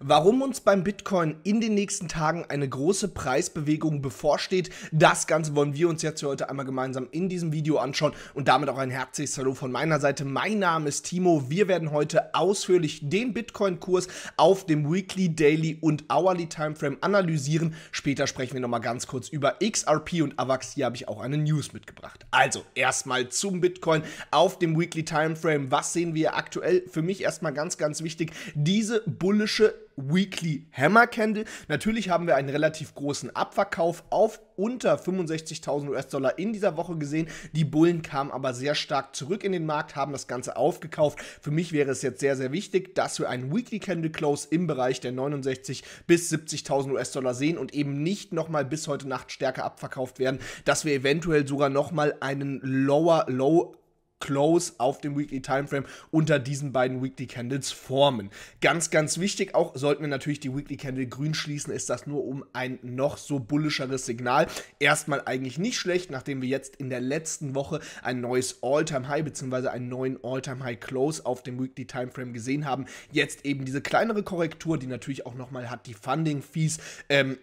Warum uns beim Bitcoin in den nächsten Tagen eine große Preisbewegung bevorsteht, das Ganze wollen wir uns jetzt für heute einmal gemeinsam in diesem Video anschauen und damit auch ein herzliches Hallo von meiner Seite. Mein Name ist Timo. Wir werden heute ausführlich den Bitcoin-Kurs auf dem Weekly, Daily und Hourly Timeframe analysieren. Später sprechen wir nochmal ganz kurz über XRP und AVAX. Hier habe ich auch eine News mitgebracht. Also erstmal zum Bitcoin auf dem Weekly Timeframe. Was sehen wir aktuell? Für mich erstmal ganz, ganz wichtig. Diese bullische Weekly Hammer Candle. Natürlich haben wir einen relativ großen Abverkauf auf unter 65.000 US-Dollar in dieser Woche gesehen. Die Bullen kamen aber sehr stark zurück in den Markt, haben das Ganze aufgekauft. Für mich wäre es jetzt sehr, sehr wichtig, dass wir einen Weekly Candle Close im Bereich der 69 bis 70.000 US-Dollar sehen und eben nicht nochmal bis heute Nacht stärker abverkauft werden, dass wir eventuell sogar nochmal einen Lower Low close auf dem Weekly Timeframe unter diesen beiden Weekly Candles formen. Ganz, ganz wichtig auch, sollten wir natürlich die Weekly Candle grün schließen, ist das nur um ein noch so bullischeres Signal. Erstmal eigentlich nicht schlecht, nachdem wir jetzt in der letzten Woche ein neues All-Time-High bzw. einen neuen All-Time-High-Close auf dem Weekly Timeframe gesehen haben. Jetzt eben diese kleinere Korrektur, die natürlich auch nochmal hat die Funding-Fees ähm,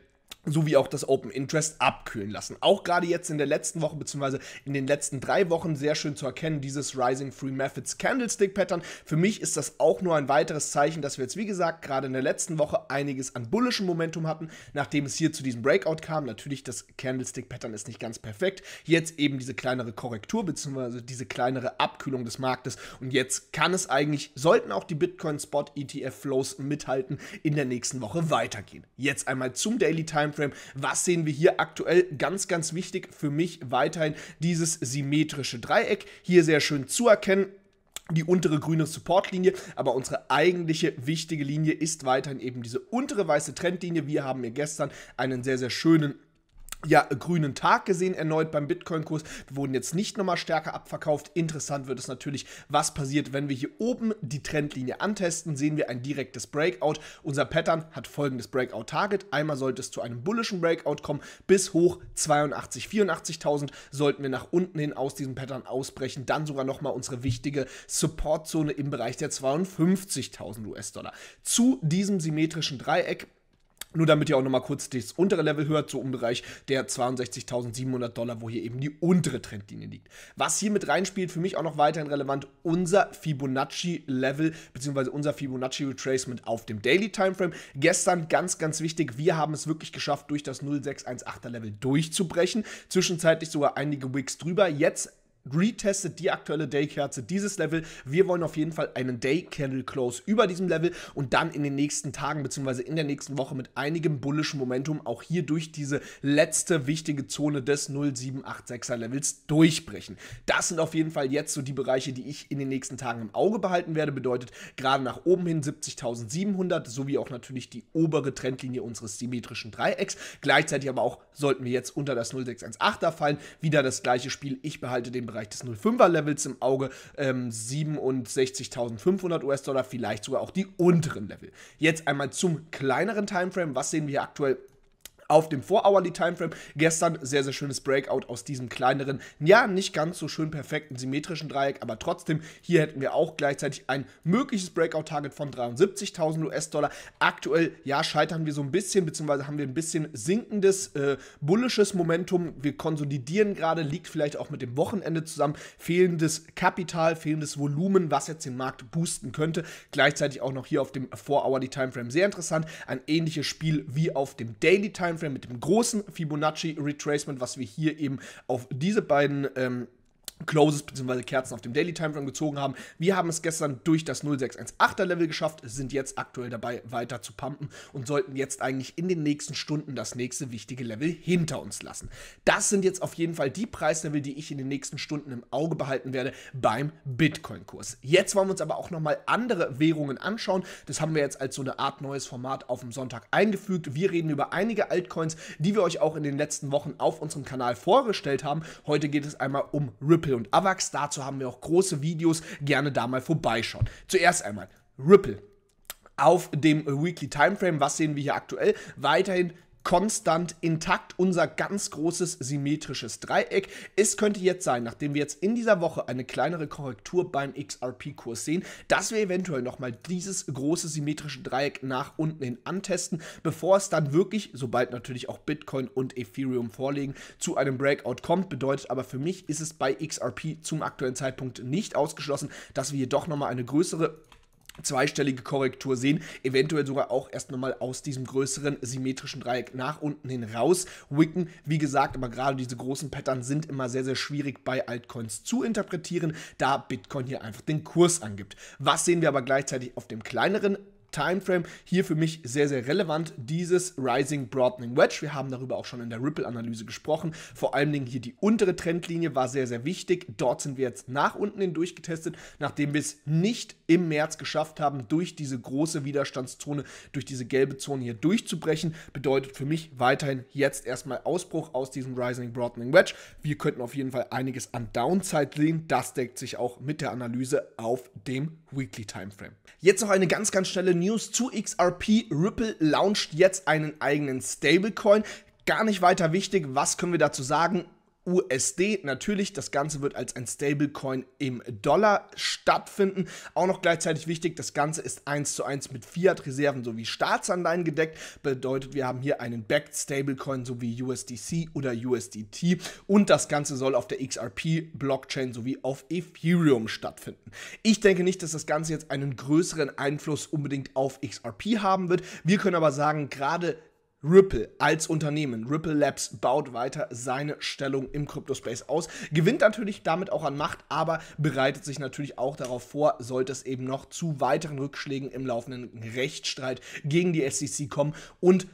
sowie auch das Open Interest abkühlen lassen. Auch gerade jetzt in der letzten Woche bzw. in den letzten drei Wochen sehr schön zu erkennen, dieses Rising Free Methods Candlestick Pattern. Für mich ist das auch nur ein weiteres Zeichen, dass wir jetzt, wie gesagt, gerade in der letzten Woche einiges an bullischem Momentum hatten, nachdem es hier zu diesem Breakout kam. Natürlich, das Candlestick Pattern ist nicht ganz perfekt. Jetzt eben diese kleinere Korrektur bzw. diese kleinere Abkühlung des Marktes. Und jetzt kann es eigentlich, sollten auch die Bitcoin Spot ETF Flows mithalten, in der nächsten Woche weitergehen. Jetzt einmal zum Daily Time Timeframe. Was sehen wir hier aktuell? Ganz, ganz wichtig für mich weiterhin dieses symmetrische Dreieck. Hier sehr schön zu erkennen die untere grüne Supportlinie, aber unsere eigentliche wichtige Linie ist weiterhin eben diese untere weiße Trendlinie. Wir haben hier gestern einen sehr, sehr schönen ja, grünen Tag gesehen erneut beim Bitcoin-Kurs. Wir wurden jetzt nicht nochmal stärker abverkauft. Interessant wird es natürlich, was passiert, wenn wir hier oben die Trendlinie antesten. Sehen wir ein direktes Breakout. Unser Pattern hat folgendes Breakout-Target. Einmal sollte es zu einem bullischen Breakout kommen. Bis hoch 82, 84.000 sollten wir nach unten hin aus diesem Pattern ausbrechen. Dann sogar nochmal unsere wichtige Supportzone im Bereich der 52.000 US-Dollar. Zu diesem symmetrischen Dreieck nur damit ihr auch nochmal kurz das untere Level hört, so im Bereich der 62.700 Dollar, wo hier eben die untere Trendlinie liegt. Was hier mit reinspielt, für mich auch noch weiterhin relevant, unser Fibonacci-Level beziehungsweise unser Fibonacci-Retracement auf dem Daily-Timeframe. Gestern ganz, ganz wichtig, wir haben es wirklich geschafft, durch das 0618er-Level durchzubrechen. Zwischenzeitlich sogar einige Wicks drüber. Jetzt retestet die aktuelle Day-Kerze, dieses Level. Wir wollen auf jeden Fall einen Day-Candle-Close über diesem Level und dann in den nächsten Tagen bzw. in der nächsten Woche mit einigem bullischen Momentum auch hier durch diese letzte wichtige Zone des 0786er Levels durchbrechen. Das sind auf jeden Fall jetzt so die Bereiche, die ich in den nächsten Tagen im Auge behalten werde. Bedeutet gerade nach oben hin 70.700 sowie auch natürlich die obere Trendlinie unseres symmetrischen Dreiecks. Gleichzeitig aber auch sollten wir jetzt unter das 0618er fallen. Wieder das gleiche Spiel. Ich behalte den Bereich des 05er-Levels im Auge, ähm, 67.500 US-Dollar, vielleicht sogar auch die unteren Level. Jetzt einmal zum kleineren Timeframe. Was sehen wir aktuell? auf dem 4-Hourly-Timeframe. Gestern sehr, sehr schönes Breakout aus diesem kleineren, ja, nicht ganz so schön perfekten symmetrischen Dreieck, aber trotzdem, hier hätten wir auch gleichzeitig ein mögliches Breakout-Target von 73.000 US-Dollar. Aktuell, ja, scheitern wir so ein bisschen, beziehungsweise haben wir ein bisschen sinkendes, äh, bullisches Momentum. Wir konsolidieren gerade, liegt vielleicht auch mit dem Wochenende zusammen. Fehlendes Kapital, fehlendes Volumen, was jetzt den Markt boosten könnte. Gleichzeitig auch noch hier auf dem 4-Hourly-Timeframe sehr interessant. Ein ähnliches Spiel wie auf dem Daily-Timeframe sind mit dem großen Fibonacci Retracement, was wir hier eben auf diese beiden ähm, Closes bzw. Kerzen auf dem Daily Time Run gezogen haben. Wir haben es gestern durch das 0618er Level geschafft, sind jetzt aktuell dabei weiter zu pumpen und sollten jetzt eigentlich in den nächsten Stunden das nächste wichtige Level hinter uns lassen. Das sind jetzt auf jeden Fall die Preislevel, die ich in den nächsten Stunden im Auge behalten werde beim Bitcoin-Kurs. Jetzt wollen wir uns aber auch nochmal andere Währungen anschauen. Das haben wir jetzt als so eine Art neues Format auf dem Sonntag eingefügt. Wir reden über einige Altcoins, die wir euch auch in den letzten Wochen auf unserem Kanal vorgestellt haben. Heute geht es einmal um Ripple. Ripple und Avax. Dazu haben wir auch große Videos. Gerne da mal vorbeischauen. Zuerst einmal Ripple auf dem Weekly Timeframe. Was sehen wir hier aktuell? Weiterhin konstant intakt unser ganz großes symmetrisches Dreieck. Es könnte jetzt sein, nachdem wir jetzt in dieser Woche eine kleinere Korrektur beim XRP-Kurs sehen, dass wir eventuell nochmal dieses große symmetrische Dreieck nach unten hin antesten, bevor es dann wirklich, sobald natürlich auch Bitcoin und Ethereum vorlegen, zu einem Breakout kommt. Bedeutet aber für mich ist es bei XRP zum aktuellen Zeitpunkt nicht ausgeschlossen, dass wir hier doch nochmal eine größere zweistellige Korrektur sehen, eventuell sogar auch erst nochmal aus diesem größeren symmetrischen Dreieck nach unten hin raus wicken. Wie gesagt, aber gerade diese großen Pattern sind immer sehr, sehr schwierig bei Altcoins zu interpretieren, da Bitcoin hier einfach den Kurs angibt. Was sehen wir aber gleichzeitig auf dem kleineren Timeframe hier für mich sehr, sehr relevant, dieses Rising Broadening Wedge. Wir haben darüber auch schon in der Ripple-Analyse gesprochen. Vor allen Dingen hier die untere Trendlinie war sehr, sehr wichtig. Dort sind wir jetzt nach unten hin durchgetestet, nachdem wir es nicht im März geschafft haben, durch diese große Widerstandszone, durch diese gelbe Zone hier durchzubrechen. Bedeutet für mich weiterhin jetzt erstmal Ausbruch aus diesem Rising Broadening Wedge. Wir könnten auf jeden Fall einiges an Downside sehen. Das deckt sich auch mit der Analyse auf dem Weekly Timeframe. Jetzt noch eine ganz, ganz schnelle News zu XRP. Ripple launcht jetzt einen eigenen Stablecoin. Gar nicht weiter wichtig, was können wir dazu sagen? USD. Natürlich, das Ganze wird als ein Stablecoin im Dollar stattfinden. Auch noch gleichzeitig wichtig, das Ganze ist 1 zu 1 mit Fiat-Reserven sowie Staatsanleihen gedeckt. Bedeutet, wir haben hier einen Backed Stablecoin sowie USDC oder USDT und das Ganze soll auf der XRP-Blockchain sowie auf Ethereum stattfinden. Ich denke nicht, dass das Ganze jetzt einen größeren Einfluss unbedingt auf XRP haben wird. Wir können aber sagen, gerade Ripple als Unternehmen, Ripple Labs, baut weiter seine Stellung im Crypto-Space aus, gewinnt natürlich damit auch an Macht, aber bereitet sich natürlich auch darauf vor, sollte es eben noch zu weiteren Rückschlägen im laufenden Rechtsstreit gegen die SEC kommen und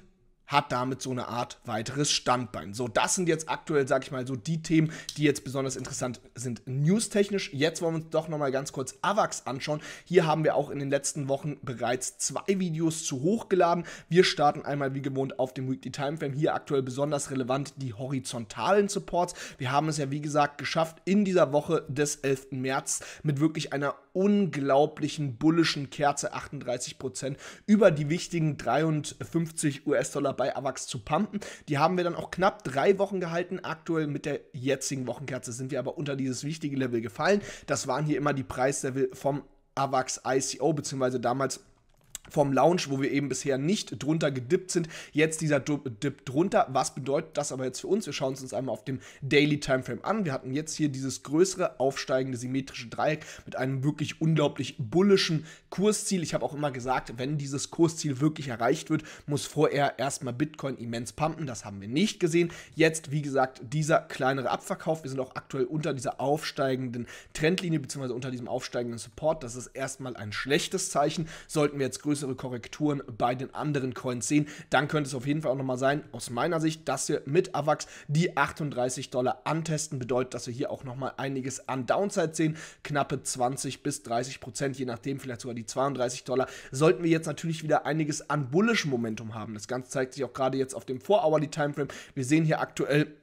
hat damit so eine Art weiteres Standbein. So, das sind jetzt aktuell, sag ich mal, so die Themen, die jetzt besonders interessant sind, newstechnisch. Jetzt wollen wir uns doch nochmal ganz kurz AVAX anschauen. Hier haben wir auch in den letzten Wochen bereits zwei Videos zu hochgeladen. Wir starten einmal wie gewohnt auf dem Weekly Timeframe. Hier aktuell besonders relevant die horizontalen Supports. Wir haben es ja, wie gesagt, geschafft, in dieser Woche des 11. März mit wirklich einer unglaublichen bullischen Kerze 38% Prozent über die wichtigen 53 US-Dollar bei Avax zu pumpen. Die haben wir dann auch knapp drei Wochen gehalten. Aktuell mit der jetzigen Wochenkerze sind wir aber unter dieses wichtige Level gefallen. Das waren hier immer die Preislevel vom AVAX ICO, beziehungsweise damals vom Lounge, wo wir eben bisher nicht drunter gedippt sind. Jetzt dieser Dip drunter. Was bedeutet das aber jetzt für uns? Wir schauen es uns einmal auf dem Daily Timeframe an. Wir hatten jetzt hier dieses größere aufsteigende symmetrische Dreieck mit einem wirklich unglaublich bullischen Kursziel. Ich habe auch immer gesagt, wenn dieses Kursziel wirklich erreicht wird, muss vorher erstmal Bitcoin immens pumpen. Das haben wir nicht gesehen. Jetzt, wie gesagt, dieser kleinere Abverkauf. Wir sind auch aktuell unter dieser aufsteigenden Trendlinie bzw. unter diesem aufsteigenden Support. Das ist erstmal ein schlechtes Zeichen. Sollten wir jetzt größer größere Korrekturen bei den anderen Coins sehen, dann könnte es auf jeden Fall auch nochmal sein, aus meiner Sicht, dass wir mit AVAX die 38 Dollar antesten, bedeutet, dass wir hier auch nochmal einiges an Downside sehen, knappe 20 bis 30 Prozent, je nachdem, vielleicht sogar die 32 Dollar, sollten wir jetzt natürlich wieder einiges an bullish Momentum haben. Das Ganze zeigt sich auch gerade jetzt auf dem 4-Hourly-Timeframe. Wir sehen hier aktuell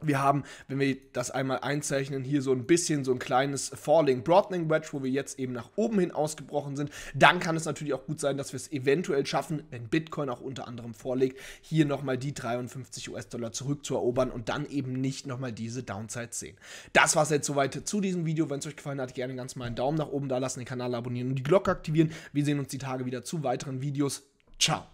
wir haben, wenn wir das einmal einzeichnen, hier so ein bisschen so ein kleines Falling Broadening Wedge, wo wir jetzt eben nach oben hin ausgebrochen sind. Dann kann es natürlich auch gut sein, dass wir es eventuell schaffen, wenn Bitcoin auch unter anderem vorlegt, hier nochmal die 53 US-Dollar zurückzuerobern und dann eben nicht nochmal diese Downside sehen. Das war es jetzt soweit zu diesem Video. Wenn es euch gefallen hat, gerne ganz mal einen Daumen nach oben da lassen, den Kanal abonnieren und die Glocke aktivieren. Wir sehen uns die Tage wieder zu weiteren Videos. Ciao.